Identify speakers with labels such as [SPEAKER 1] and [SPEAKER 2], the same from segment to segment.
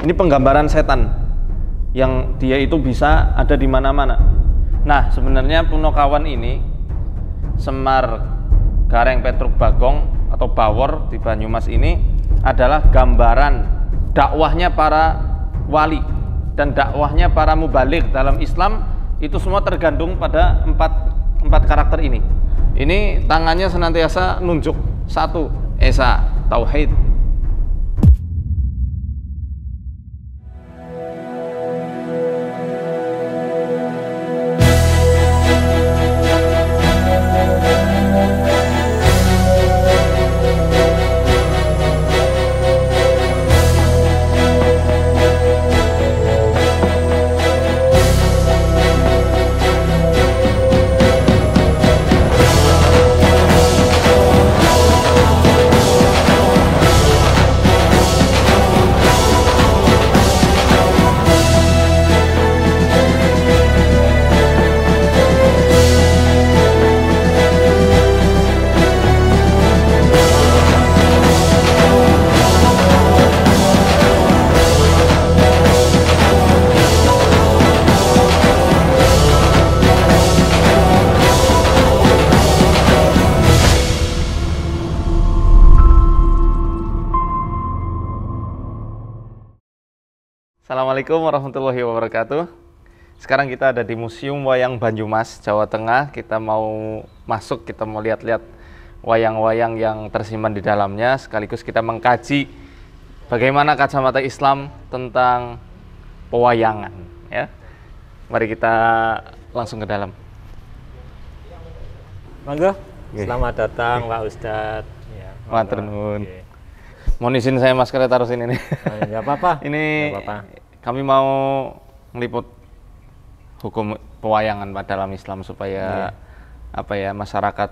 [SPEAKER 1] Ini penggambaran setan yang dia itu bisa ada di mana-mana. Nah, sebenarnya punokawan ini Semar Gareng Petruk Bagong atau Bawor di Banyumas ini adalah gambaran dakwahnya para wali dan dakwahnya para mubalik dalam Islam itu semua tergantung pada empat, empat karakter ini ini tangannya senantiasa nunjuk satu Esa Tauhid Assalamualaikum warahmatullahi wabarakatuh. Sekarang kita ada di Museum Wayang Banyumas, Jawa Tengah. Kita mau masuk, kita mau lihat-lihat wayang-wayang yang tersimpan di dalamnya, sekaligus kita mengkaji bagaimana kacamata Islam tentang pewayangan. Ya, mari kita langsung ke dalam.
[SPEAKER 2] Mangga, selamat datang Pak Ustadz.
[SPEAKER 1] Ya, mohon izin saya maskernya taruh sini nih. Enggak oh, iya, apa-apa. Ini apa -apa kami mau meliput hukum pewayangan pada dalam Islam supaya yeah. apa ya masyarakat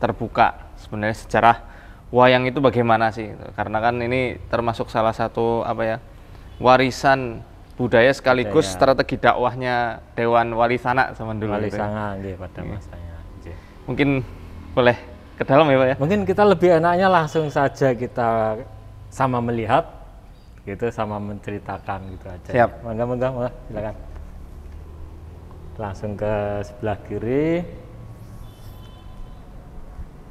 [SPEAKER 1] terbuka sebenarnya sejarah wayang itu bagaimana sih gitu. karena kan ini termasuk salah satu apa ya warisan budaya sekaligus budaya. strategi dakwahnya Dewan Wali Sanak zaman dulu Wali gitu ya.
[SPEAKER 2] Sanak ya. pada iya. masanya
[SPEAKER 1] mungkin boleh ke dalam ya Pak ya mungkin kita lebih
[SPEAKER 2] enaknya langsung saja kita sama melihat gitu sama menceritakan gitu aja. Siap. Mangga mangga mangga silakan. Langsung ke sebelah kiri.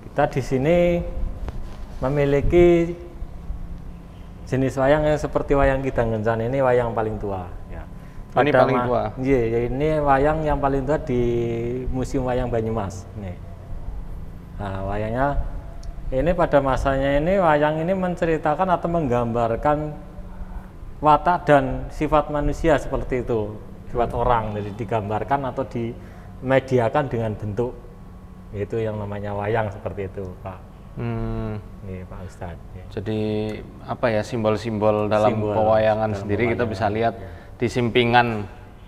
[SPEAKER 2] Kita di sini memiliki jenis wayang yang seperti wayang kita ngencan ini wayang paling tua Pada ya. ini paling tua. Iya, ya, ini wayang yang paling tua di Museum Wayang Banyumas nih. Nah, wayangnya ini pada masanya ini wayang ini menceritakan atau menggambarkan watak dan sifat manusia seperti itu sifat orang jadi digambarkan atau
[SPEAKER 1] dimediakan
[SPEAKER 2] dengan bentuk itu yang namanya wayang seperti itu pak Hmm. ini Pak
[SPEAKER 1] ustad. Ya. Jadi apa ya simbol-simbol dalam simbol pewayangan dalam sendiri pewayangan. kita bisa lihat ya. di simpingan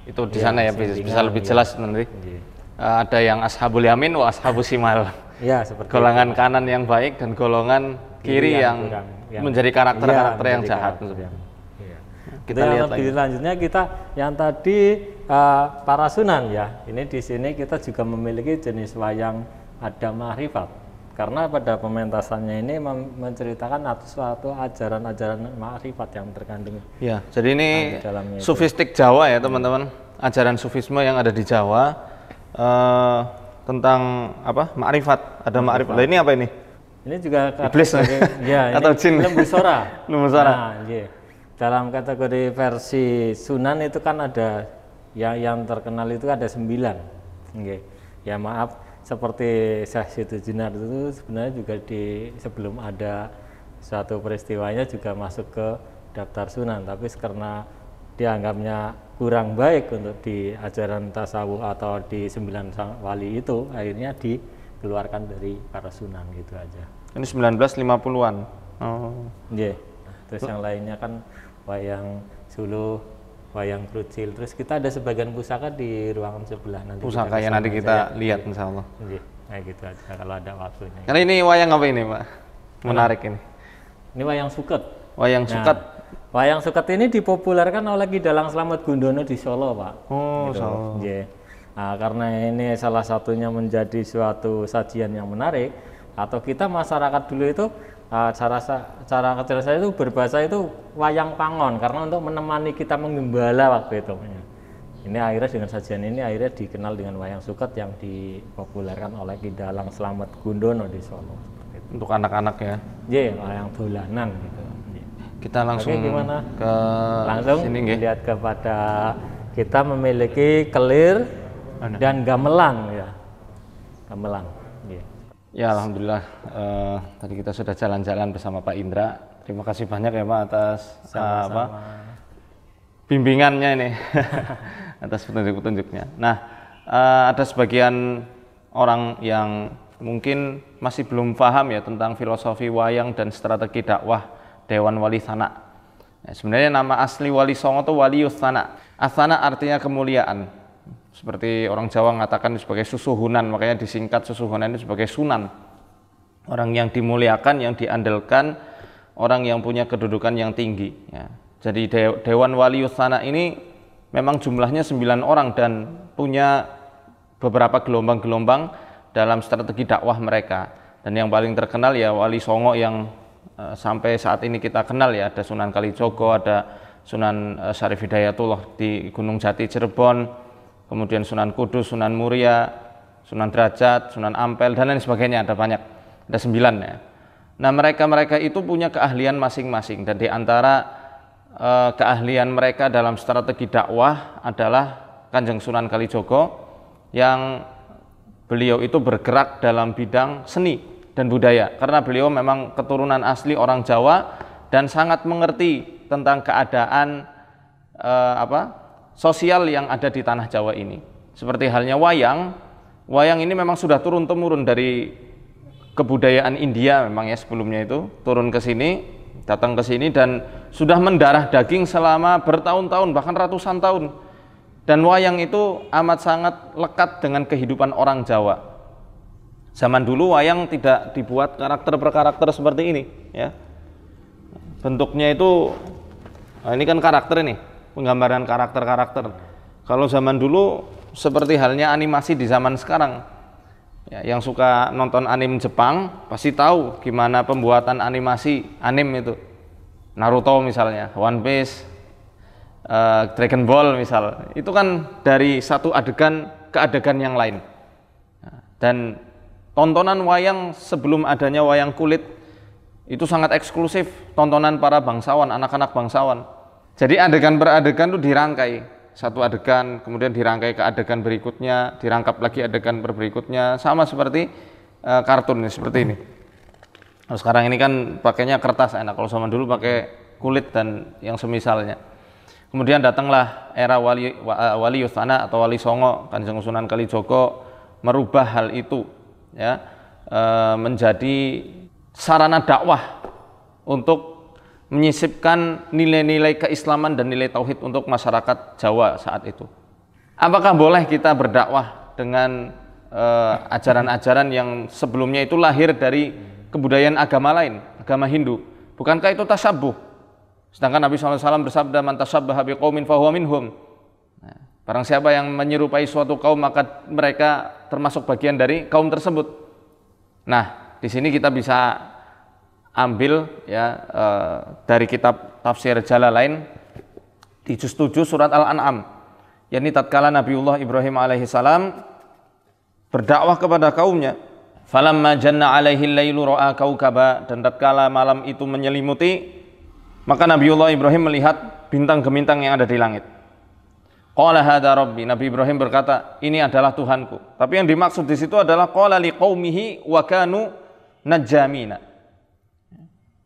[SPEAKER 1] itu di ya, sana ya bisa, bisa lebih ya. jelas ya. nanti. Ya. Uh, ada yang ashabul yamin wa ashabul simal. Ya seperti golongan itu. kanan yang baik dan golongan kiri, kiri yang, yang, ya. iya, yang menjadi karakter-karakter ya, yang jahat. Karakter kita nah, lihat lagi.
[SPEAKER 2] lanjutnya kita yang tadi uh, eh, para sunan ya. Ini di sini kita juga memiliki jenis wayang ada makrifat karena pada pementasannya ini menceritakan atau suatu ajaran-ajaran makrifat yang terkandung.
[SPEAKER 1] Ya, jadi ini sufistik itu. Jawa ya teman-teman, ajaran sufisme yang ada di Jawa uh, tentang apa makrifat, ada makrifat. Nah, ini apa ini?
[SPEAKER 2] Ini juga iblis ya, atau jin. Lembu sora. Lembu sora. Nah, iya
[SPEAKER 1] dalam kategori
[SPEAKER 2] versi Sunan itu kan ada ya yang terkenal itu ada sembilan okay. ya maaf seperti Syekh Situ Junar itu sebenarnya juga di sebelum ada suatu peristiwanya juga masuk ke daftar Sunan tapi karena dianggapnya kurang baik untuk di ajaran tasawuf atau di sembilan wali itu akhirnya dikeluarkan dari para Sunan gitu aja
[SPEAKER 1] ini 1950-an oh. Yeah. terus
[SPEAKER 2] yang lainnya kan wayang Sulu, wayang Krucil. Terus kita ada sebagian pusaka di ruangan sebelah nanti. Pusaka yang nanti kita aja. Ya. lihat insya Allah. Nah gitu aja kalau ada waktunya. Karena
[SPEAKER 1] ini wayang apa ini Pak? Menarik ini.
[SPEAKER 2] Ini wayang suket.
[SPEAKER 1] Wayang nah, suket. Wayang suket ini
[SPEAKER 2] dipopulerkan oleh Ki Dalang Slamet Gundono di Solo Pak. Oh gitu. Solo. Yeah. Nah, karena ini salah satunya menjadi suatu sajian yang menarik atau kita masyarakat dulu itu Ah, cara cara kecil saya itu berbahasa itu wayang pangon karena untuk menemani kita mengembala waktu itu. Ini akhirnya dengan sajian ini akhirnya dikenal dengan wayang suket yang dipopulerkan oleh Ki Dalang Slamet Gundono di Solo. Untuk anak-anak ya? Iya, wayang dolanan gitu. Kita langsung Oke, gimana? ke langsung sini melihat kepada kita memiliki kelir dan gamelan ya. Gamelan.
[SPEAKER 1] Ya Alhamdulillah uh, tadi kita sudah jalan-jalan bersama Pak Indra. Terima kasih banyak ya Pak atas Sama eh, -sama. apa bimbingannya ini, atas petunjuk-petunjuknya. Nah uh, ada sebagian orang yang mungkin masih belum paham ya tentang filosofi wayang dan strategi dakwah Dewan Wali Sana. Nah, sebenarnya nama asli Wali Songo itu Wali Sana. Asana artinya kemuliaan. Seperti orang Jawa mengatakan sebagai susuhunan, makanya disingkat susuhunan ini sebagai sunan. Orang yang dimuliakan, yang diandalkan, orang yang punya kedudukan yang tinggi. Ya. Jadi Dewan wali yusana ini memang jumlahnya 9 orang dan punya beberapa gelombang-gelombang dalam strategi dakwah mereka. Dan yang paling terkenal ya Wali Songo yang e, sampai saat ini kita kenal ya ada Sunan Kalijogo, ada Sunan e, Syarif Hidayatullah di Gunung Jati Cirebon, kemudian Sunan Kudus, Sunan Muria, Sunan Derajat, Sunan Ampel, dan lain sebagainya. Ada banyak, ada sembilan ya. Nah mereka-mereka itu punya keahlian masing-masing dan di antara eh, keahlian mereka dalam strategi dakwah adalah Kanjeng Sunan Kalijogo yang beliau itu bergerak dalam bidang seni dan budaya karena beliau memang keturunan asli orang Jawa dan sangat mengerti tentang keadaan e, apa sosial yang ada di tanah Jawa ini. Seperti halnya wayang, wayang ini memang sudah turun-temurun dari kebudayaan India memang ya sebelumnya itu turun ke sini datang ke sini dan sudah mendarah daging selama bertahun-tahun bahkan ratusan tahun dan wayang itu amat sangat lekat dengan kehidupan orang Jawa zaman dulu wayang tidak dibuat karakter per karakter seperti ini ya bentuknya itu nah ini kan karakter nih penggambaran karakter-karakter. Kalau zaman dulu seperti halnya animasi di zaman sekarang. Ya, yang suka nonton anime Jepang pasti tahu gimana pembuatan animasi anime itu. Naruto misalnya, One Piece, uh, Dragon Ball misal. Itu kan dari satu adegan ke adegan yang lain. Ya, dan tontonan wayang sebelum adanya wayang kulit itu sangat eksklusif tontonan para bangsawan, anak-anak bangsawan jadi adegan per adegan itu dirangkai. Satu adegan, kemudian dirangkai ke adegan berikutnya, dirangkap lagi adegan per berikutnya, sama seperti e, kartun seperti ini. Kalau sekarang ini kan pakainya kertas enak, kalau sama dulu pakai kulit dan yang semisalnya. Kemudian datanglah era wali eh, wali Yusana atau wali Songo Kanjeng Sunan Kalijogo merubah hal itu ya e, menjadi sarana dakwah untuk menyisipkan nilai-nilai keislaman dan nilai tauhid untuk masyarakat Jawa saat itu. Apakah boleh kita berdakwah dengan eh, ajaran-ajaran uh, yang sebelumnya itu lahir dari kebudayaan agama lain, agama Hindu? Bukankah itu tasabuh? Sedangkan Nabi SAW bersabda, "Man habi qawmin fahuwa minhum." Nah, barang siapa yang menyerupai suatu kaum, maka mereka termasuk bagian dari kaum tersebut. Nah, di sini kita bisa ambil ya e, dari kitab tafsir jala lain di juz 7 surat Al-An'am. yakni tatkala Nabiullah Ibrahim alaihi salam berdakwah kepada kaumnya, falamma janna alaihi lailu ra'a kaukaba dan tatkala malam itu menyelimuti maka Nabiullah Ibrahim melihat bintang gemintang yang ada di langit. Qala hadza rabbi. Nabi Ibrahim berkata, ini adalah Tuhanku. Tapi yang dimaksud di situ adalah qala liqaumihi wa kanu najamina.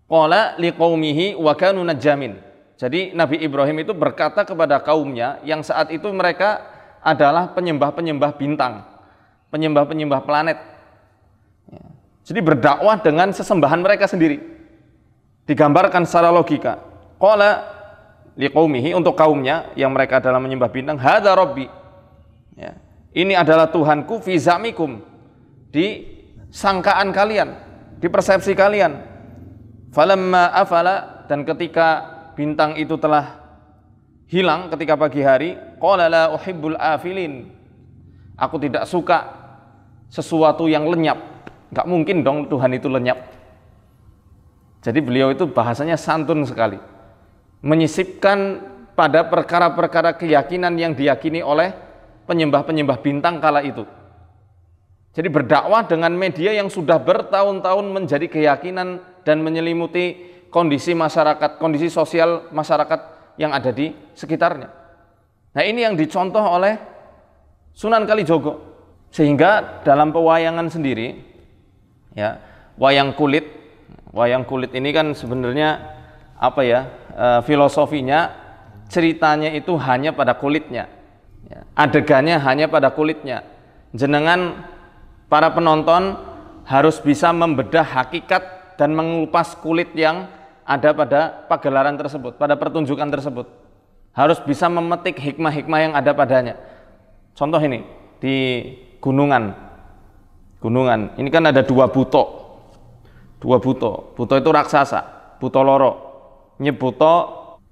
[SPEAKER 1] Qala liqaumihi wa kanu najamin. Jadi Nabi Ibrahim itu berkata kepada kaumnya yang saat itu mereka adalah penyembah-penyembah bintang, penyembah-penyembah planet. Ya. Jadi berdakwah dengan sesembahan mereka sendiri. Digambarkan secara logika. Qala liqaumihi untuk kaumnya yang mereka adalah menyembah bintang, hadza rabbi. Ya. Ini adalah Tuhanku fi zamikum di sangkaan kalian, di persepsi kalian Falamma afala dan ketika bintang itu telah hilang ketika pagi hari, qala la uhibbul afilin. Aku tidak suka sesuatu yang lenyap. Enggak mungkin dong Tuhan itu lenyap. Jadi beliau itu bahasanya santun sekali. Menyisipkan pada perkara-perkara keyakinan yang diyakini oleh penyembah-penyembah bintang kala itu. Jadi berdakwah dengan media yang sudah bertahun-tahun menjadi keyakinan dan menyelimuti kondisi masyarakat, kondisi sosial masyarakat yang ada di sekitarnya. Nah ini yang dicontoh oleh Sunan Kalijogo. Sehingga dalam pewayangan sendiri, ya wayang kulit, wayang kulit ini kan sebenarnya apa ya e, filosofinya ceritanya itu hanya pada kulitnya, ya. adegannya hanya pada kulitnya. Jenengan para penonton harus bisa membedah hakikat dan mengupas kulit yang ada pada pagelaran tersebut, pada pertunjukan tersebut. Harus bisa memetik hikmah-hikmah yang ada padanya. Contoh ini di gunungan. Gunungan. Ini kan ada dua buto. Dua buto. Buto itu raksasa, buto loro. Nyebuto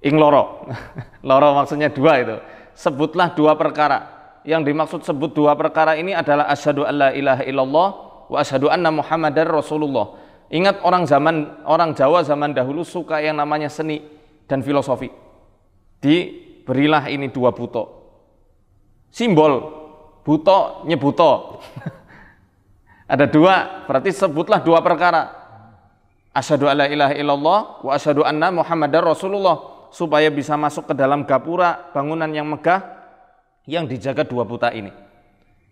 [SPEAKER 1] ing loro. loro maksudnya dua itu. Sebutlah dua perkara. Yang dimaksud sebut dua perkara ini adalah asyhadu alla ilaha illallah wa asyhadu anna muhammadar rasulullah Ingat orang zaman orang Jawa zaman dahulu suka yang namanya seni dan filosofi. Diberilah ini dua buto. Simbol buto nyebuto. Ada dua, berarti sebutlah dua perkara. Asyhadu alla ilaha illallah wa asyhadu anna Muhammadar Rasulullah supaya bisa masuk ke dalam gapura bangunan yang megah yang dijaga dua buta ini.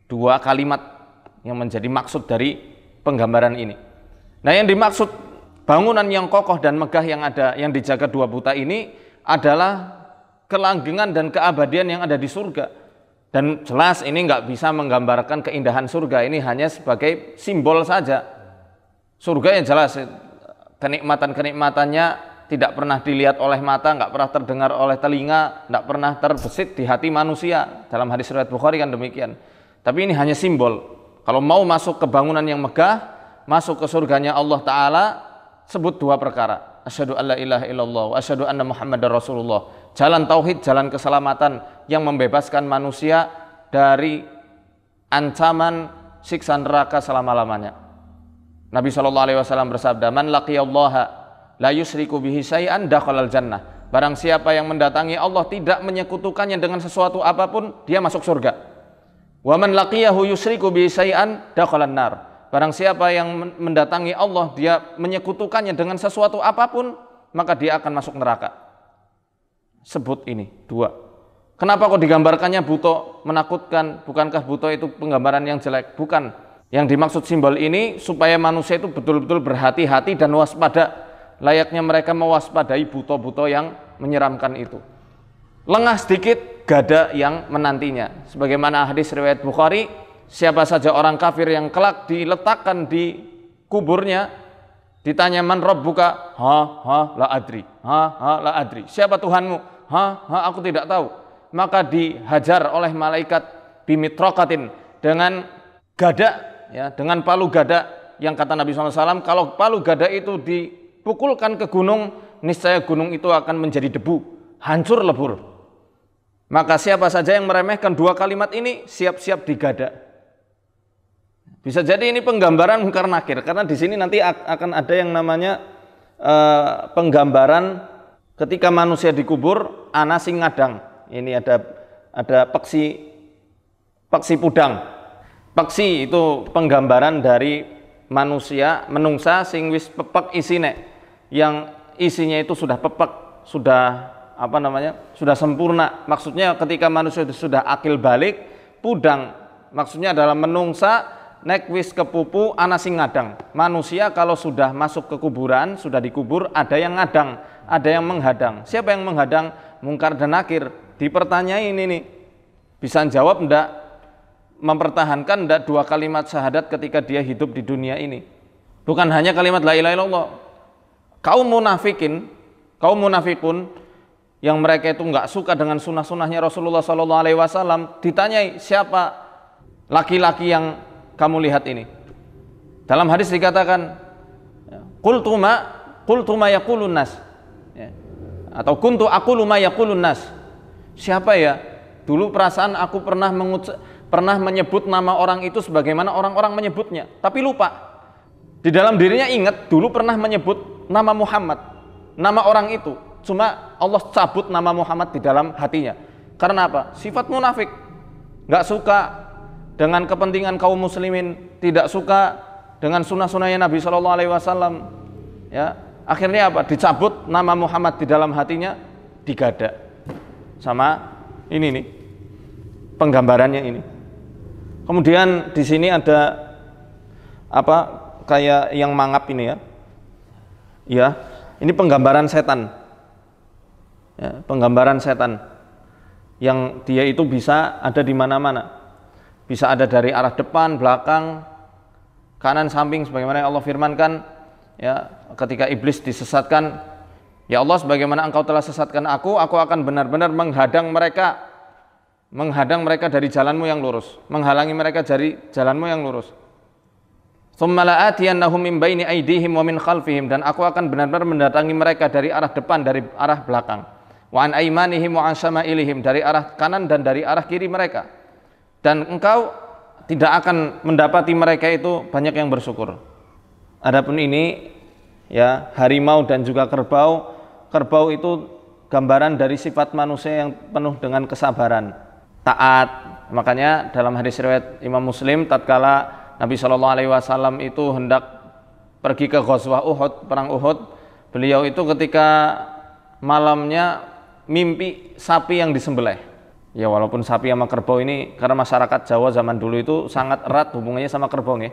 [SPEAKER 1] Dua kalimat yang menjadi maksud dari penggambaran ini. Nah, yang dimaksud bangunan yang kokoh dan megah yang ada yang dijaga dua buta ini adalah kelanggengan dan keabadian yang ada di surga. Dan jelas ini nggak bisa menggambarkan keindahan surga, ini hanya sebagai simbol saja. Surga yang jelas kenikmatan-kenikmatannya tidak pernah dilihat oleh mata, nggak pernah terdengar oleh telinga, nggak pernah terbesit di hati manusia. Dalam hadis riwayat Bukhari kan demikian. Tapi ini hanya simbol. Kalau mau masuk ke bangunan yang megah, masuk ke surganya Allah Ta'ala sebut dua perkara asyhadu alla ilaha illallah wa asyhadu anna muhammadar rasulullah jalan tauhid jalan keselamatan yang membebaskan manusia dari ancaman siksa neraka selama-lamanya Nabi saw alaihi wasallam bersabda man laqiyallaha la yusriku bihi syai'an dakhalal jannah barang siapa yang mendatangi Allah tidak menyekutukannya dengan sesuatu apapun dia masuk surga wa man laqiyahu yusriku bihi syai'an dakhalan nar barang siapa yang mendatangi Allah, dia menyekutukannya dengan sesuatu apapun, maka dia akan masuk neraka. Sebut ini, dua. Kenapa kok digambarkannya buto menakutkan? Bukankah buto itu penggambaran yang jelek? Bukan. Yang dimaksud simbol ini supaya manusia itu betul-betul berhati-hati dan waspada. Layaknya mereka mewaspadai buto-buto yang menyeramkan itu. Lengah sedikit, gada yang menantinya. Sebagaimana hadis riwayat Bukhari, siapa saja orang kafir yang kelak diletakkan di kuburnya ditanya man rabbuka ha ha la adri ha ha la adri siapa Tuhanmu ha ha aku tidak tahu maka dihajar oleh malaikat bimitrokatin dengan gada ya dengan palu gada yang kata Nabi SAW kalau palu gada itu dipukulkan ke gunung niscaya gunung itu akan menjadi debu hancur lebur maka siapa saja yang meremehkan dua kalimat ini siap-siap digada bisa jadi ini penggambaran mungkar nakir karena di sini nanti akan ada yang namanya eh, penggambaran ketika manusia dikubur anas sing ngadang. Ini ada ada paksi paksi pudang. paksi itu penggambaran dari manusia menungsa sing wis pepek isine yang isinya itu sudah pepek, sudah apa namanya? sudah sempurna. Maksudnya ketika manusia itu sudah akil balik, pudang maksudnya adalah menungsa nek wis kepupu ana sing ngadang. Manusia kalau sudah masuk ke kuburan, sudah dikubur, ada yang ngadang, ada yang menghadang. Siapa yang menghadang? Mungkar dan nakir. Dipertanyain ini. nih. Bisa jawab ndak? Mempertahankan ndak dua kalimat syahadat ketika dia hidup di dunia ini? Bukan hanya kalimat la ilaha illallah. Kaum munafikin, kaum munafikun yang mereka itu nggak suka dengan sunnah-sunnahnya Rasulullah Sallallahu Alaihi Wasallam ditanyai siapa laki-laki yang kamu lihat ini? Dalam hadis dikatakan, ya, Qultu ma, qultu ma nas. Ya. Atau kuntu aku lumaya kulunas Siapa ya? Dulu perasaan aku pernah mengucap pernah menyebut nama orang itu sebagaimana orang-orang menyebutnya. Tapi lupa. Di dalam dirinya ingat dulu pernah menyebut nama Muhammad. Nama orang itu. Cuma Allah cabut nama Muhammad di dalam hatinya. Karena apa? Sifat munafik. Gak suka dengan kepentingan kaum muslimin, tidak suka dengan sunnah-sunnahnya Nabi Shallallahu Alaihi Wasallam. Ya, akhirnya apa? Dicabut nama Muhammad di dalam hatinya, digada. Sama ini nih, penggambarannya ini. Kemudian di sini ada apa? Kayak yang mangap ini ya. Ya, ini penggambaran setan. Ya, penggambaran setan yang dia itu bisa ada di mana-mana bisa ada dari arah depan, belakang, kanan, samping sebagaimana yang Allah firmankan ya ketika iblis disesatkan ya Allah sebagaimana engkau telah sesatkan aku aku akan benar-benar menghadang mereka menghadang mereka dari jalanmu yang lurus menghalangi mereka dari jalanmu yang lurus dan aku akan benar-benar mendatangi mereka dari arah depan dari arah belakang wa an wa dari arah kanan dan dari arah kiri mereka dan engkau tidak akan mendapati mereka itu banyak yang bersyukur. Adapun ini ya harimau dan juga kerbau, kerbau itu gambaran dari sifat manusia yang penuh dengan kesabaran, taat. Makanya dalam hadis riwayat Imam Muslim tatkala Nabi Shallallahu alaihi wasallam itu hendak pergi ke Ghazwah Uhud, perang Uhud, beliau itu ketika malamnya mimpi sapi yang disembelih Ya walaupun sapi sama kerbau ini karena masyarakat Jawa zaman dulu itu sangat erat hubungannya sama kerbau ya. Iya.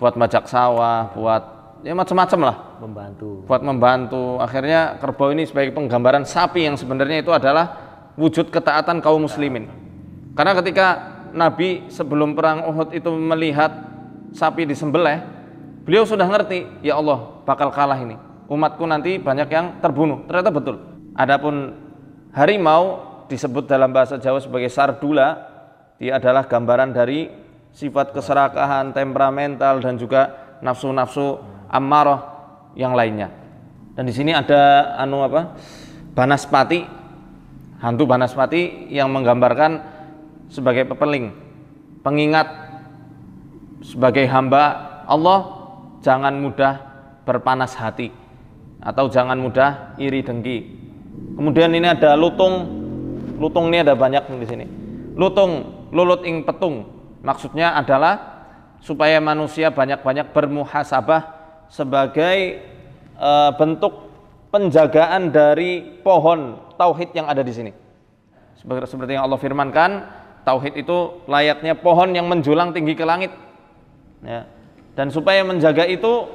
[SPEAKER 1] Buat majak sawah, iya. buat ya macam-macam lah.
[SPEAKER 2] Membantu.
[SPEAKER 1] Buat membantu. Akhirnya kerbau ini sebagai penggambaran sapi yang sebenarnya itu adalah wujud ketaatan kaum muslimin. Karena ketika Nabi sebelum perang Uhud itu melihat sapi disembelih, beliau sudah ngerti, ya Allah, bakal kalah ini. Umatku nanti banyak yang terbunuh. Ternyata betul. Adapun harimau disebut dalam bahasa Jawa sebagai sardula. Dia adalah gambaran dari sifat keserakahan, temperamental dan juga nafsu-nafsu amarah yang lainnya. Dan di sini ada anu apa? Banaspati, hantu Banaspati yang menggambarkan sebagai pepeling, pengingat sebagai hamba Allah jangan mudah berpanas hati atau jangan mudah iri dengki. Kemudian ini ada lutung Lutung ini ada banyak di sini. Lutung, lulut ing petung. Maksudnya adalah supaya manusia banyak-banyak bermuhasabah sebagai e, bentuk penjagaan dari pohon tauhid yang ada di sini. Seperti yang Allah firmankan, tauhid itu layaknya pohon yang menjulang tinggi ke langit. Ya. Dan supaya menjaga itu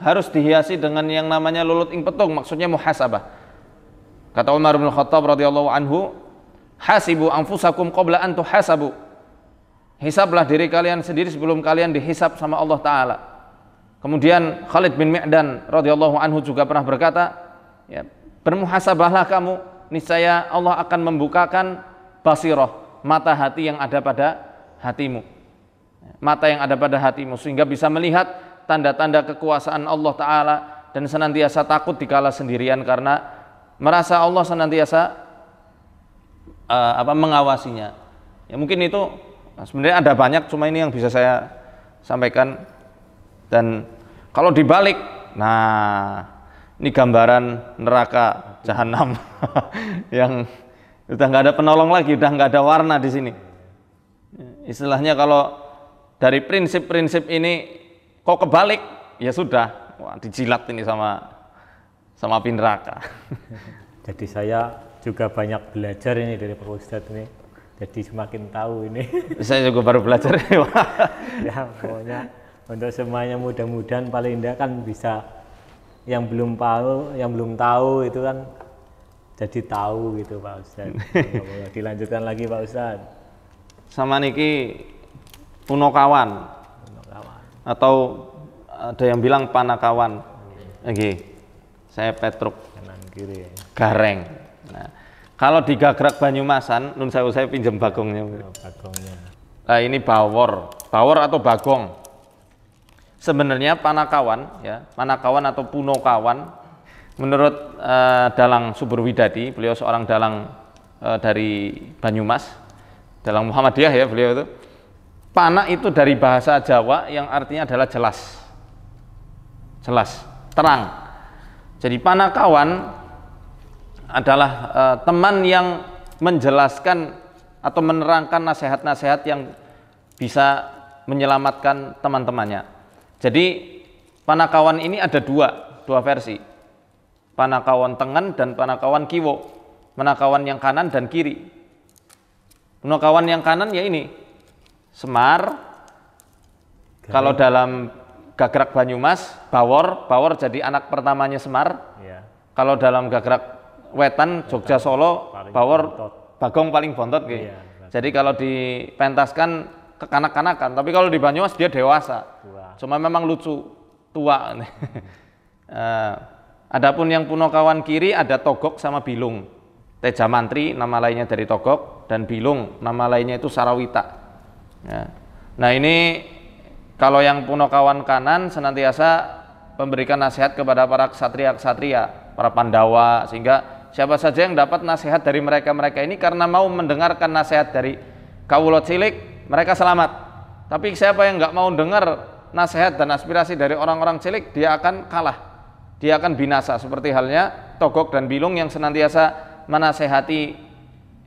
[SPEAKER 1] harus dihiasi dengan yang namanya lulut ing petung, maksudnya muhasabah. Kata Umar bin Khattab radhiyallahu anhu, hasibu anfusakum qabla an tuhasabu hisablah diri kalian sendiri sebelum kalian dihisab sama Allah taala kemudian Khalid bin Mi'dan radhiyallahu anhu juga pernah berkata ya bermuhasabahlah kamu niscaya Allah akan membukakan basiroh mata hati yang ada pada hatimu ya, mata yang ada pada hatimu sehingga bisa melihat tanda-tanda kekuasaan Allah taala dan senantiasa takut dikala sendirian karena merasa Allah senantiasa uh, apa mengawasinya. Ya mungkin itu nah, sebenarnya ada banyak cuma ini yang bisa saya sampaikan dan kalau dibalik nah ini gambaran neraka jahanam yang udah nggak ada penolong lagi udah nggak ada warna di sini istilahnya kalau dari prinsip-prinsip ini kok kebalik ya sudah Wah, dijilat ini sama sama api neraka
[SPEAKER 2] jadi saya juga banyak belajar ini dari Pak Ustadz ini. Jadi semakin tahu ini.
[SPEAKER 1] Saya juga baru belajar
[SPEAKER 2] ya pokoknya untuk semuanya mudah-mudahan paling tidak kan bisa yang belum tahu, yang belum tahu itu kan jadi tahu gitu Pak Ustadz.
[SPEAKER 1] Dilanjutkan lagi Pak Ustadz. Sama Niki Punokawan. Punokawan. Atau ada yang bilang Panakawan. Oke. Okay. Saya Petruk. Kanan kiri. Gareng. Kalau di Gagrak Banyumasan, nun saya saya pinjam bagongnya. Oh, bagongnya. Nah, ini bawor, bawor atau bagong. Sebenarnya panakawan, ya panakawan atau punokawan. Menurut uh, dalang Suburwidadi, beliau seorang dalang uh, dari Banyumas, dalang Muhammadiyah ya beliau itu. Panak itu dari bahasa Jawa yang artinya adalah jelas. Jelas, terang. Jadi panakawan adalah uh, teman yang menjelaskan atau menerangkan nasihat-nasihat yang bisa menyelamatkan teman-temannya. Jadi panakawan ini ada dua, dua versi. Panakawan tengen dan panakawan kiwo. Panakawan yang kanan dan kiri. Panakawan yang kanan ya ini. Semar. Gari. Kalau dalam gagrak Banyumas, Bawor, Bawor jadi anak pertamanya Semar. Ya. Kalau dalam gagrak Wetan, Jogja, Solo, Power, Bawor, Bagong paling bontot gitu. Jadi kalau dipentaskan kekanak-kanakan, tapi kalau di Banyumas dia dewasa. Cuma memang lucu, tua. Eh, adapun yang puno kawan kiri ada Togok sama Bilung. Teja Mantri nama lainnya dari Togok dan Bilung nama lainnya itu Sarawita. Ya. Nah ini kalau yang puno kawan kanan senantiasa memberikan nasihat kepada para ksatria-ksatria, para Pandawa sehingga Siapa saja yang dapat nasihat dari mereka-mereka ini karena mau mendengarkan nasihat dari kawulot cilik, mereka selamat. Tapi siapa yang nggak mau dengar nasihat dan aspirasi dari orang-orang cilik, dia akan kalah. Dia akan binasa seperti halnya Togok dan Bilung yang senantiasa menasehati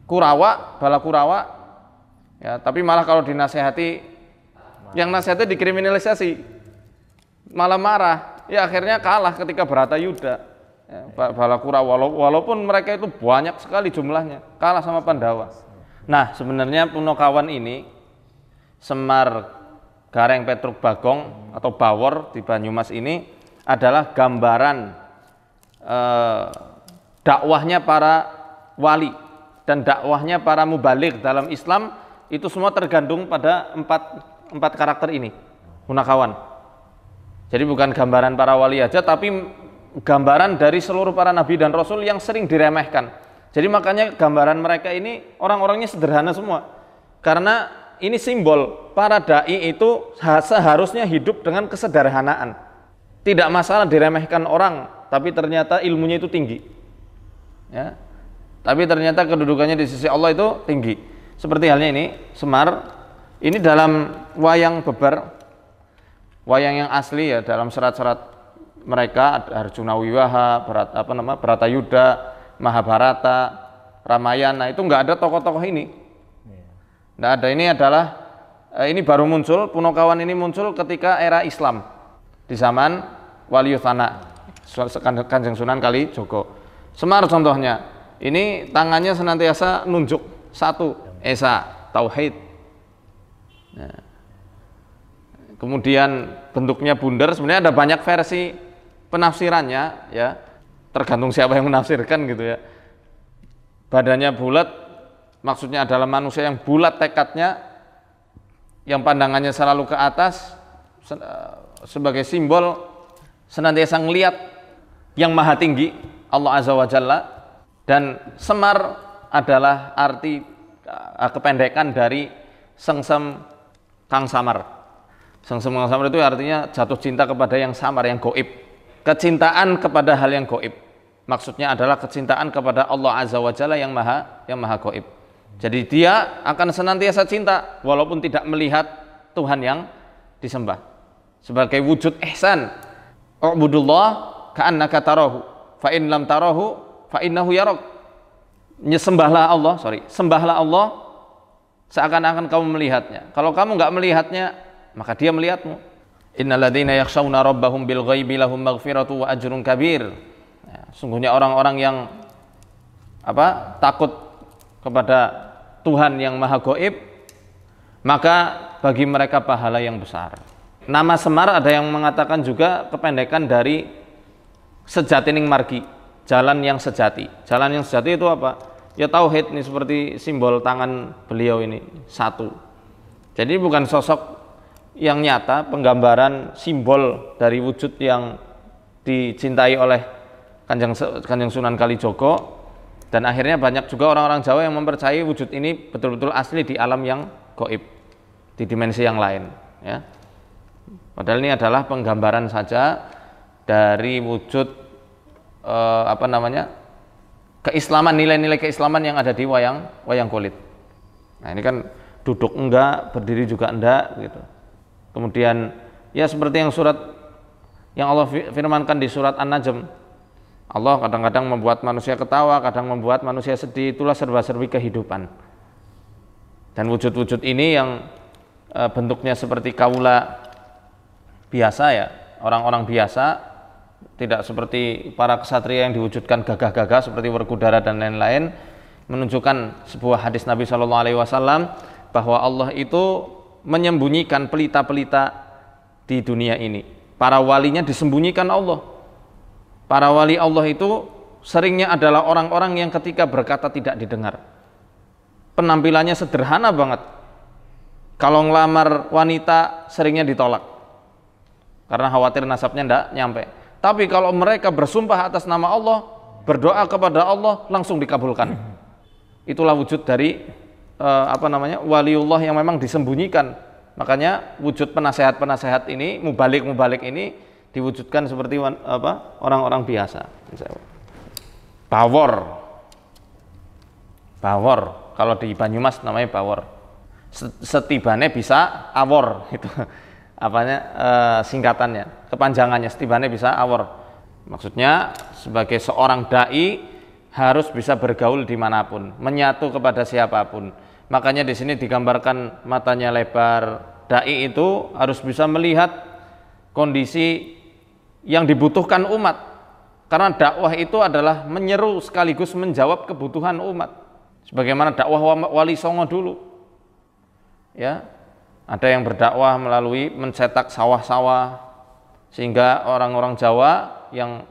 [SPEAKER 1] Kurawa, bala Kurawa. Ya, tapi malah kalau dinasehati yang nasihatnya dikriminalisasi malah marah ya akhirnya kalah ketika berata Yuda Balakura walaupun mereka itu banyak sekali jumlahnya kalah sama Pandawa. Nah sebenarnya Punokawan ini Semar Gareng Petruk Bagong atau Bawor di Banyumas ini adalah gambaran eh, dakwahnya para wali dan dakwahnya para mubalik dalam Islam itu semua tergantung pada empat, empat karakter ini Punakawan. Jadi bukan gambaran para wali aja tapi gambaran dari seluruh para nabi dan rasul yang sering diremehkan. Jadi makanya gambaran mereka ini orang-orangnya sederhana semua. Karena ini simbol para dai itu seharusnya hidup dengan kesederhanaan. Tidak masalah diremehkan orang, tapi ternyata ilmunya itu tinggi. Ya. Tapi ternyata kedudukannya di sisi Allah itu tinggi. Seperti halnya ini Semar ini dalam wayang beber wayang yang asli ya dalam serat-serat mereka Arjuna Wiwaha, Berat, apa nama Yuda, Mahabharata, Ramayana itu nggak ada tokoh-tokoh ini. Iya. Nggak ada ini adalah eh, ini baru muncul Punokawan ini muncul ketika era Islam di zaman Waliyutana, Kanjeng Sunan Kali Joko, Semar contohnya, ini tangannya senantiasa nunjuk satu esa tauhid. Nah. Kemudian bentuknya bundar, sebenarnya ada banyak versi penafsirannya ya tergantung siapa yang menafsirkan gitu ya. Badannya bulat maksudnya adalah manusia yang bulat tekadnya yang pandangannya selalu ke atas eh, sebagai simbol senantiasa ngeliat yang maha tinggi Allah Azza wa Jalla dan semar adalah arti eh, kependekan dari sengsem kang samar sengsem kang samar itu artinya jatuh cinta kepada yang samar yang goib kecintaan kepada hal yang goib. Maksudnya adalah kecintaan kepada Allah Azza wa Jalla yang maha yang maha goib. Jadi dia akan senantiasa cinta walaupun tidak melihat Tuhan yang disembah. Sebagai wujud ihsan. Ubudullah ka'annaka tarahu fa in lam tarahu fa innahu yarak. Nyesembahlah Allah, sorry, sembahlah Allah seakan-akan kamu melihatnya. Kalau kamu nggak melihatnya, maka dia melihatmu. Innalladzina yakshawna rabbahum bil ghaibi lahum maghfiratu wa ajrun kabir. Ya, sungguhnya orang-orang yang apa? takut kepada Tuhan yang Maha Goib, maka bagi mereka pahala yang besar. Nama Semar ada yang mengatakan juga kependekan dari Sejatining Margi, jalan yang sejati. Jalan yang sejati itu apa? Ya tauhid nih seperti simbol tangan beliau ini satu. Jadi bukan sosok yang nyata, penggambaran simbol dari wujud yang dicintai oleh Kanjeng Kanjeng Sunan Kalijogo dan akhirnya banyak juga orang-orang Jawa yang mempercayai wujud ini betul-betul asli di alam yang goib di dimensi yang lain ya. Padahal ini adalah penggambaran saja dari wujud eh, apa namanya? keislaman nilai-nilai keislaman yang ada di wayang wayang kulit. Nah, ini kan duduk enggak, berdiri juga enggak gitu. Kemudian ya seperti yang surat yang Allah firmankan di surat An-Najm. Allah kadang-kadang membuat manusia ketawa, kadang membuat manusia sedih, itulah serba-serbi kehidupan. Dan wujud-wujud ini yang e, bentuknya seperti kaula biasa ya, orang-orang biasa tidak seperti para kesatria yang diwujudkan gagah-gagah seperti werkudara dan lain-lain menunjukkan sebuah hadis Nabi Shallallahu Alaihi Wasallam bahwa Allah itu menyembunyikan pelita-pelita di dunia ini. Para walinya disembunyikan Allah. Para wali Allah itu seringnya adalah orang-orang yang ketika berkata tidak didengar. Penampilannya sederhana banget. Kalau ngelamar wanita seringnya ditolak. Karena khawatir nasabnya tidak nyampe. Tapi kalau mereka bersumpah atas nama Allah, berdoa kepada Allah, langsung dikabulkan. Itulah wujud dari uh, apa namanya waliullah yang memang disembunyikan makanya wujud penasehat-penasehat ini mubalik-mubalik ini diwujudkan seperti apa orang-orang biasa power power kalau di Banyumas namanya power setibane bisa awor itu apanya e, singkatannya kepanjangannya setibane bisa awor maksudnya sebagai seorang dai harus bisa bergaul dimanapun, menyatu kepada siapapun. Makanya di sini digambarkan matanya lebar, dai itu harus bisa melihat kondisi yang dibutuhkan umat. Karena dakwah itu adalah menyeru sekaligus menjawab kebutuhan umat. Sebagaimana dakwah wali songo dulu. Ya. Ada yang berdakwah melalui mencetak sawah-sawah sehingga orang-orang Jawa yang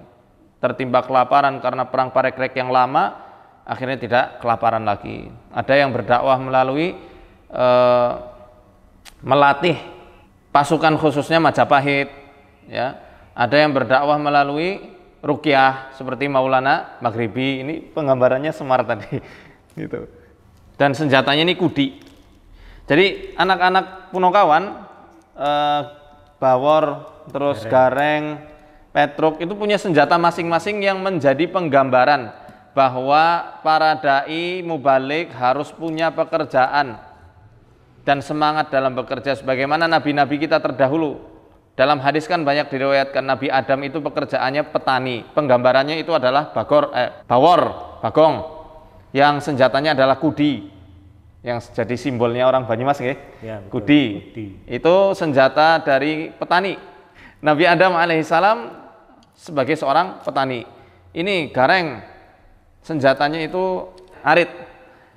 [SPEAKER 1] tertimpa kelaparan karena perang parekrek yang lama, akhirnya tidak kelaparan lagi. Ada yang berdakwah melalui e, melatih pasukan khususnya Majapahit, ya. Ada yang berdakwah melalui rukyah seperti Maulana Maghribi. Ini penggambarannya semar tadi. Gitu. Dan senjatanya ini kudi. Jadi anak-anak punokawan e, bawor terus gareng, gareng Petruk itu punya senjata masing-masing yang menjadi penggambaran bahwa para dai mubalik harus punya pekerjaan dan semangat dalam bekerja sebagaimana nabi-nabi kita terdahulu. Dalam hadis kan banyak diriwayatkan Nabi Adam itu pekerjaannya petani, penggambarannya itu adalah bagor eh, bawor, bagong yang senjatanya adalah kudi yang jadi simbolnya orang Banyumas ya, ya kudi. kudi. Itu senjata dari petani. Nabi Adam alaihissalam sebagai seorang petani. Ini gareng senjatanya itu arit.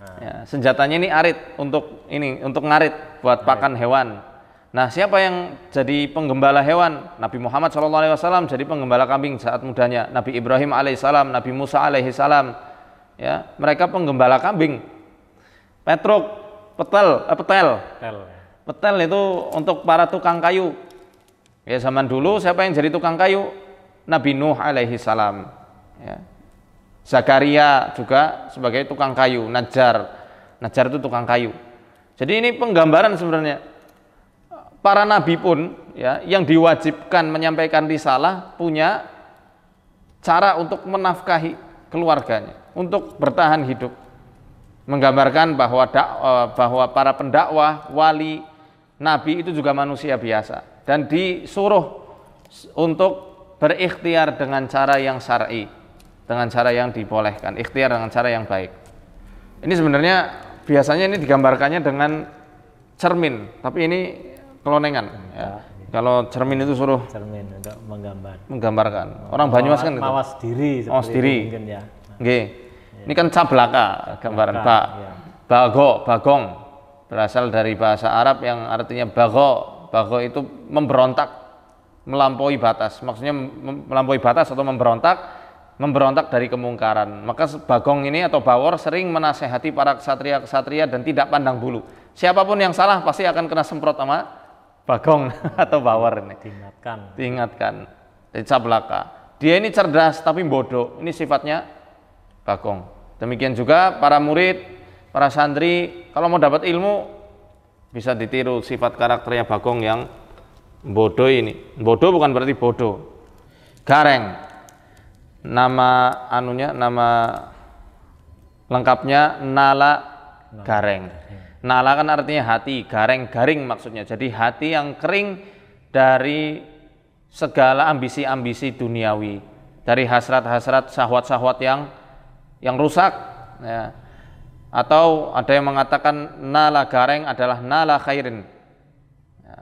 [SPEAKER 1] Nah. Ya, senjatanya ini arit untuk ini untuk ngarit buat pakan hewan. Nah, siapa yang jadi penggembala hewan? Nabi Muhammad SAW jadi penggembala kambing saat mudanya. Nabi Ibrahim alaihissalam, Nabi Musa alaihissalam, ya mereka penggembala kambing. Petruk, petel, eh, petel. Petel. Petel itu untuk para tukang kayu. Ya zaman dulu siapa yang jadi tukang kayu? Nabi Nuh alaihi salam. Ya. Zakaria juga sebagai tukang kayu, Najar, Najar itu tukang kayu. Jadi ini penggambaran sebenarnya. Para nabi pun ya yang diwajibkan menyampaikan risalah punya cara untuk menafkahi keluarganya, untuk bertahan hidup. Menggambarkan bahwa e, bahwa para pendakwah, wali, nabi itu juga manusia biasa dan disuruh untuk berikhtiar dengan cara yang syar'i, dengan cara yang dibolehkan, ikhtiar dengan cara yang baik. Ini sebenarnya biasanya ini digambarkannya dengan cermin, tapi ini kelonengan. Ya. ya. Kalau cermin itu suruh cermin untuk menggambar. Menggambarkan. Orang Banyumas kan gitu. mawas diri mawas diri. mungkin ya. ya. Ini kan cablaka gambaran ba. Ya. Bago, bagong berasal dari bahasa Arab yang artinya bago. Bago itu memberontak melampaui batas, maksudnya melampaui batas atau memberontak, memberontak dari kemungkaran. Maka Bagong ini atau Bawor sering menasehati para ksatria-ksatria dan tidak pandang bulu. Siapapun yang salah pasti akan kena semprot sama Bagong atau Bawor ini. Diingatkan. Diingatkan. Jadi cablaka. Dia ini cerdas tapi bodoh. Ini sifatnya Bagong. Demikian juga para murid, para santri, kalau mau dapat ilmu bisa ditiru sifat karakternya Bagong yang bodoh ini bodoh bukan berarti bodoh gareng nama anunya nama lengkapnya nala gareng nala kan artinya hati gareng garing maksudnya jadi hati yang kering dari segala ambisi-ambisi duniawi dari hasrat-hasrat sahwat-sahwat yang yang rusak ya. atau ada yang mengatakan nala gareng adalah nala khairin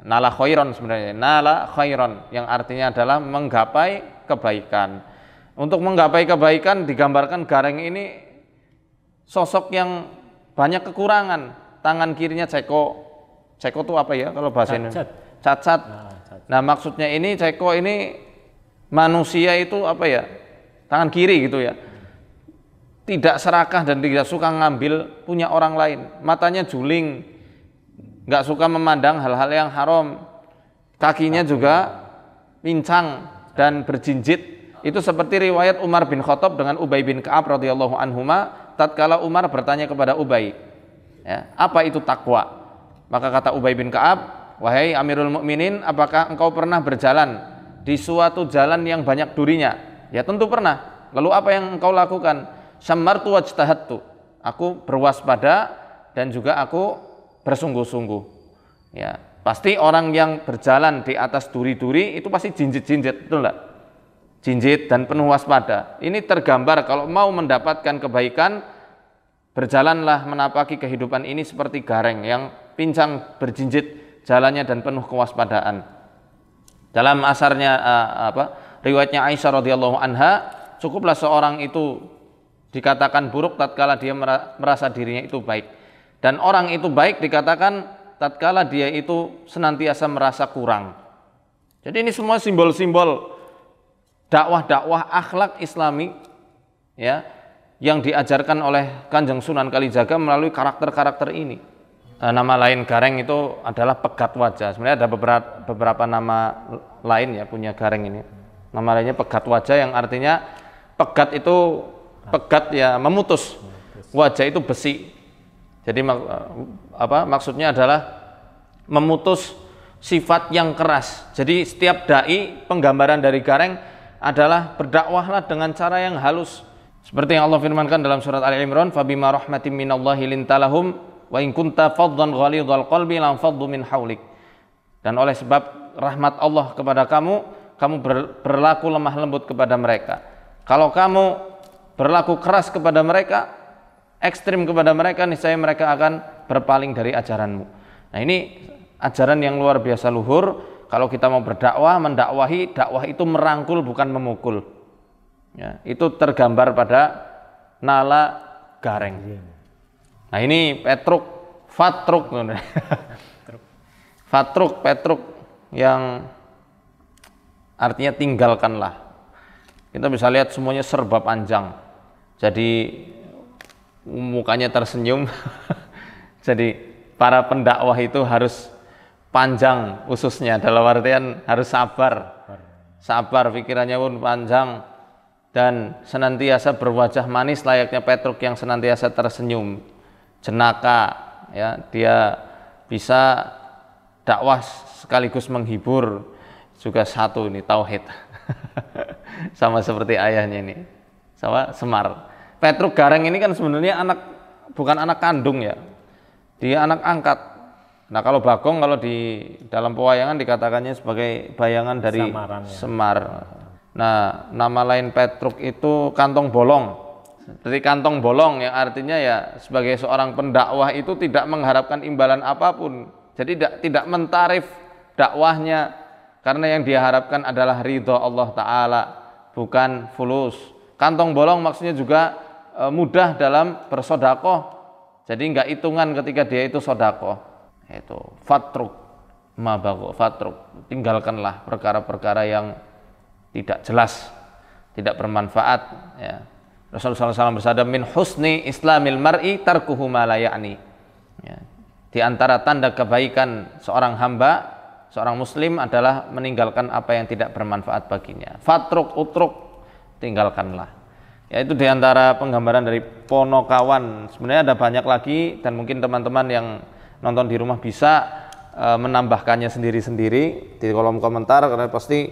[SPEAKER 1] Nala khairon sebenarnya, nala khairon yang artinya adalah menggapai kebaikan. Untuk menggapai kebaikan digambarkan Gareng ini sosok yang banyak kekurangan. Tangan kirinya ceko. Ceko itu apa ya kalau bahasa Indonesia? Ah, cacat. Nah, maksudnya ini ceko ini manusia itu apa ya? Tangan kiri gitu ya. Tidak serakah dan tidak suka ngambil punya orang lain. Matanya juling, nggak suka memandang hal-hal yang haram. Kakinya juga pincang dan berjinjit. Itu seperti riwayat Umar bin Khattab dengan Ubay bin Ka'ab radhiyallahu anhuma tatkala Umar bertanya kepada Ubay, ya, apa itu takwa? Maka kata Ubay bin Ka'ab, wahai Amirul Mukminin, apakah engkau pernah berjalan di suatu jalan yang banyak durinya? Ya tentu pernah. Lalu apa yang engkau lakukan? Samartu wajtahattu. Aku berwaspada dan juga aku bersungguh-sungguh. Ya, pasti orang yang berjalan di atas duri-duri itu pasti jinjit-jinjit, betul enggak? Jinjit dan penuh waspada. Ini tergambar kalau mau mendapatkan kebaikan berjalanlah menapaki kehidupan ini seperti gareng yang pincang berjinjit jalannya dan penuh kewaspadaan. Dalam asarnya uh, apa? riwayatnya Aisyah radhiyallahu anha, cukuplah seorang itu dikatakan buruk tatkala dia merasa dirinya itu baik dan orang itu baik dikatakan tatkala dia itu senantiasa merasa kurang. Jadi ini semua simbol-simbol dakwah-dakwah akhlak islami ya yang diajarkan oleh Kanjeng Sunan Kalijaga melalui karakter-karakter ini. Eh, nama lain gareng itu adalah pegat wajah. Sebenarnya ada beberapa, beberapa nama lain ya punya gareng ini. Nama lainnya pegat wajah yang artinya pegat itu pegat ya memutus. Wajah itu besi. Jadi mak, eh, apa maksudnya adalah memutus sifat yang keras. Jadi setiap dai penggambaran dari Gareng adalah berdakwahlah dengan cara yang halus. Seperti yang Allah firmankan dalam surat Al Imran, "Fabima rahmatim minallahi lintalahum wa in kunta faddan ghalidhal qalbi lam faddu min haulik." Dan oleh sebab rahmat Allah kepada kamu, kamu berlaku lemah lembut kepada mereka. Kalau kamu berlaku keras kepada mereka, ekstrim kepada mereka, niscaya mereka akan berpaling dari ajaranmu. Nah ini ajaran yang luar biasa luhur. Kalau kita mau berdakwah, mendakwahi, dakwah itu merangkul bukan memukul. Ya, itu tergambar pada nala gareng. Nah ini Petruk, Fatruk, Fatruk, Petruk yang artinya tinggalkanlah. Kita bisa lihat semuanya serba panjang. Jadi mukanya tersenyum. Jadi para pendakwah itu harus panjang ususnya dalam artian harus sabar. Sabar pikirannya pun panjang dan senantiasa berwajah manis layaknya Petruk yang senantiasa tersenyum. Jenaka ya, dia bisa dakwah sekaligus menghibur juga satu ini tauhid. Sama seperti ayahnya ini. Sama Semar. Petruk Gareng ini kan sebenarnya anak bukan anak kandung ya. Dia anak angkat. Nah, kalau Bagong kalau di dalam pewayangan dikatakannya sebagai bayangan dari Samaran, ya. Semar. Nah, nama lain Petruk itu kantong bolong. Jadi kantong bolong yang artinya ya sebagai seorang pendakwah itu tidak mengharapkan imbalan apapun. Jadi tidak tidak mentarif dakwahnya karena yang diharapkan adalah ridho Allah taala bukan fulus. Kantong bolong maksudnya juga Eh, mudah dalam bersodako Jadi nggak hitungan ketika dia itu sodako Itu fatruk mabago fatruk. Tinggalkanlah perkara-perkara yang tidak jelas, tidak bermanfaat. Ya. Rasulullah SAW bersabda, min husni islamil mar'i tarkuhu ma ya'ni. Ya. Di antara tanda kebaikan seorang hamba, seorang muslim adalah meninggalkan apa yang tidak bermanfaat baginya. Fatruk, utruk, tinggalkanlah. Ya, itu diantara penggambaran dari Ponokawan sebenarnya ada banyak lagi dan mungkin teman-teman yang nonton di rumah bisa e, menambahkannya sendiri-sendiri di kolom komentar karena pasti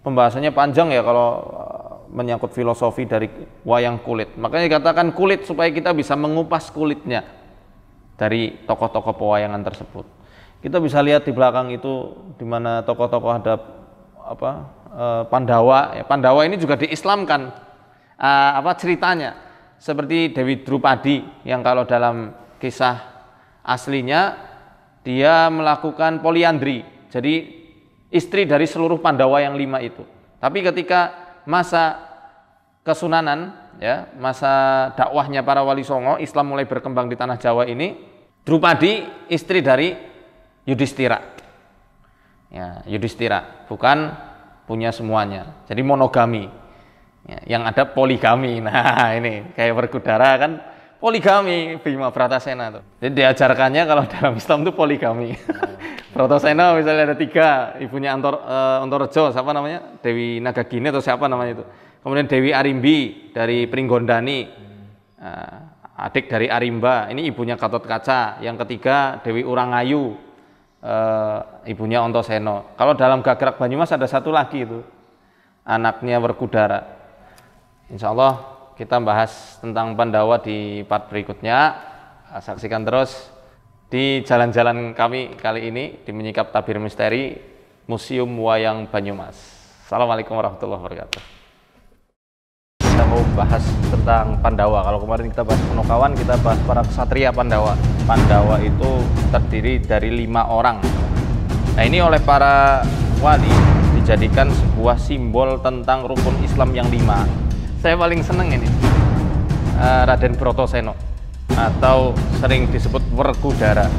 [SPEAKER 1] pembahasannya panjang ya kalau e, menyangkut filosofi dari wayang kulit makanya dikatakan kulit supaya kita bisa mengupas kulitnya dari tokoh-tokoh pewayangan tersebut kita bisa lihat di belakang itu di mana tokoh-tokoh ada apa e, Pandawa ya, Pandawa ini juga diislamkan uh, apa ceritanya seperti Dewi Drupadi yang kalau dalam kisah aslinya dia melakukan poliandri jadi istri dari seluruh Pandawa yang lima itu tapi ketika masa kesunanan ya masa dakwahnya para wali songo Islam mulai berkembang di tanah Jawa ini Drupadi istri dari Yudhistira ya Yudhistira bukan punya semuanya jadi monogami Ya, yang ada poligami. Nah, ini kayak berkudara kan poligami Bima Pratasena tuh. Jadi diajarkannya kalau dalam Islam tuh poligami. Pratasena misalnya ada tiga, ibunya Antor uh, eh, Antorjo, siapa namanya? Dewi Nagagini atau siapa namanya itu? Kemudian Dewi Arimbi dari Pringgondani. Uh, eh, adik dari Arimba, ini ibunya Katot Kaca. Yang ketiga Dewi Urangayu, Uh, ibunya Ontoseno. Kalau dalam Gagrak Banyumas ada satu lagi itu, anaknya berkudara Insya Allah kita bahas tentang Pandawa di part berikutnya. Eh, saksikan terus di jalan-jalan kami kali ini di Menyikap Tabir Misteri Museum Wayang Banyumas. Assalamualaikum warahmatullahi wabarakatuh kita mau bahas tentang Pandawa. Kalau kemarin kita bahas Penokawan, kita bahas para kesatria Pandawa. Pandawa itu terdiri dari lima orang. Nah ini oleh para wali dijadikan sebuah simbol tentang rukun Islam yang lima. Saya paling seneng ini uh, Raden Brotoseno atau sering disebut Werkudara.